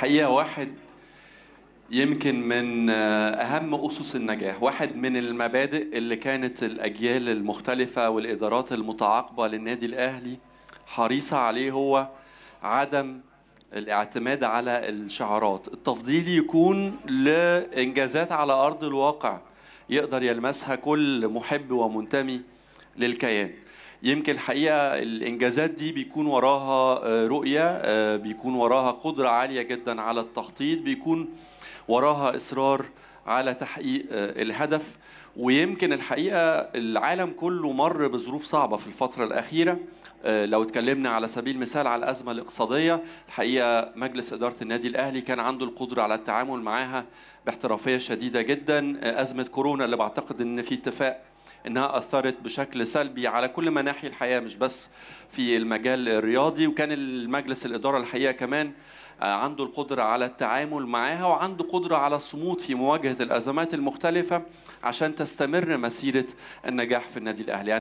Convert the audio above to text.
الحقيقه واحد يمكن من آه، اهم اسس النجاح واحد من المبادئ اللي كانت الاجيال المختلفه والادارات المتعاقبه للنادي الاهلي حريصه عليه هو عدم الاعتماد على الشعارات التفضيل يكون لانجازات على ارض الواقع يقدر يلمسها كل محب ومنتمي للكيان يمكن الحقيقه الانجازات دي بيكون وراها آه، رؤيه آه، بيكون وراها قدره عاليه جدا على التخطيط بيكون وراها اصرار على تحقيق آه، الهدف ويمكن الحقيقه العالم كله مر بظروف صعبه في الفتره الاخيره لو اتكلمنا على سبيل المثال على الازمه الاقتصاديه الحقيقه مجلس اداره النادي الاهلي كان عنده القدره على التعامل معاها باحترافيه شديده جدا ازمه كورونا اللي بعتقد ان في اتفاق انها اثرت بشكل سلبي على كل مناحي الحياه مش بس في المجال الرياضي وكان المجلس الاداره الحقيقه كمان آه، عنده القدره على التعامل معاها وعنده قدره على الصمود في مواجهه الازمات المختلفه عشان تستمر مسيره النجاح في النادي الاهلي